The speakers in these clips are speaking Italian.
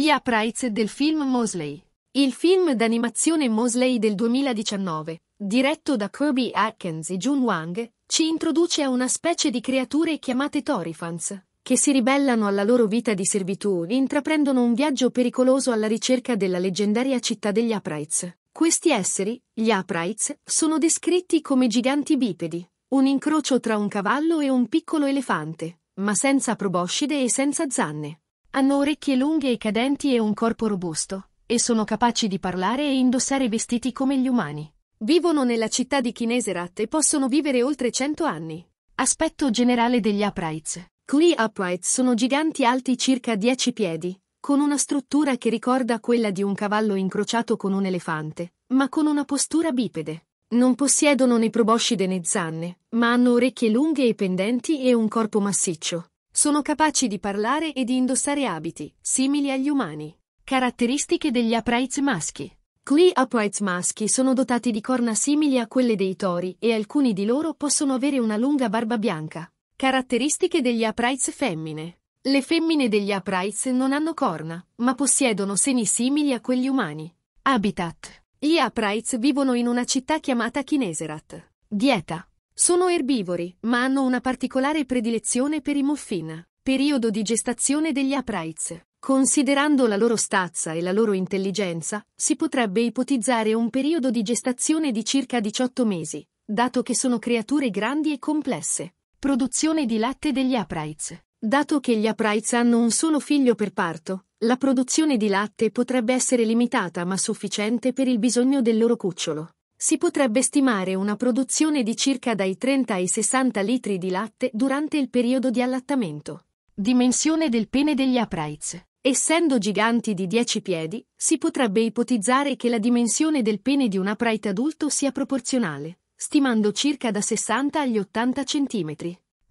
gli Price del film Mosley. Il film d'animazione Mosley del 2019, diretto da Kirby Atkins e Jun Wang, ci introduce a una specie di creature chiamate Torifans, che si ribellano alla loro vita di servitù e intraprendono un viaggio pericoloso alla ricerca della leggendaria città degli Aprites. Questi esseri, gli Aprites, sono descritti come giganti bipedi, un incrocio tra un cavallo e un piccolo elefante, ma senza proboscide e senza zanne. Hanno orecchie lunghe e cadenti e un corpo robusto, e sono capaci di parlare e indossare vestiti come gli umani. Vivono nella città di Kineserat e possono vivere oltre 100 anni. Aspetto generale degli uprights. Qui uprights sono giganti alti circa 10 piedi, con una struttura che ricorda quella di un cavallo incrociato con un elefante, ma con una postura bipede. Non possiedono né proboscide né zanne, ma hanno orecchie lunghe e pendenti e un corpo massiccio, sono capaci di parlare e di indossare abiti, simili agli umani. Caratteristiche degli uprights maschi. Gli uprights maschi sono dotati di corna simili a quelle dei tori e alcuni di loro possono avere una lunga barba bianca. Caratteristiche degli uprights femmine. Le femmine degli uprights non hanno corna, ma possiedono seni simili a quelli umani. Habitat. Gli uprights vivono in una città chiamata Kineserat. Dieta. Sono erbivori, ma hanno una particolare predilezione per i muffin, periodo di gestazione degli apraiz. Considerando la loro stazza e la loro intelligenza, si potrebbe ipotizzare un periodo di gestazione di circa 18 mesi, dato che sono creature grandi e complesse. Produzione di latte degli apraiz. Dato che gli apraiz hanno un solo figlio per parto, la produzione di latte potrebbe essere limitata ma sufficiente per il bisogno del loro cucciolo si potrebbe stimare una produzione di circa dai 30 ai 60 litri di latte durante il periodo di allattamento. Dimensione del pene degli apraiz. Essendo giganti di 10 piedi, si potrebbe ipotizzare che la dimensione del pene di un aprite adulto sia proporzionale, stimando circa da 60 agli 80 cm.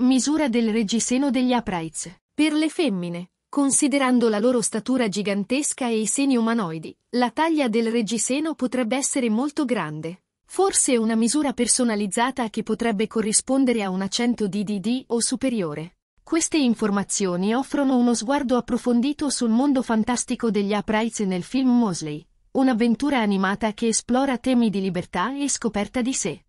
Misura del reggiseno degli apraiz. Per le femmine, Considerando la loro statura gigantesca e i seni umanoidi, la taglia del reggiseno potrebbe essere molto grande. Forse una misura personalizzata che potrebbe corrispondere a un accento DDD o superiore. Queste informazioni offrono uno sguardo approfondito sul mondo fantastico degli uprights nel film Mosley, un'avventura animata che esplora temi di libertà e scoperta di sé.